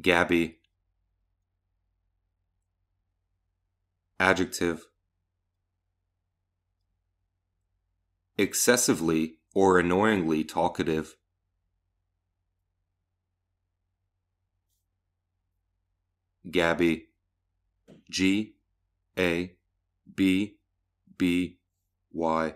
Gabby. Adjective. Excessively or annoyingly talkative. Gabby. G. A. B. B. Y.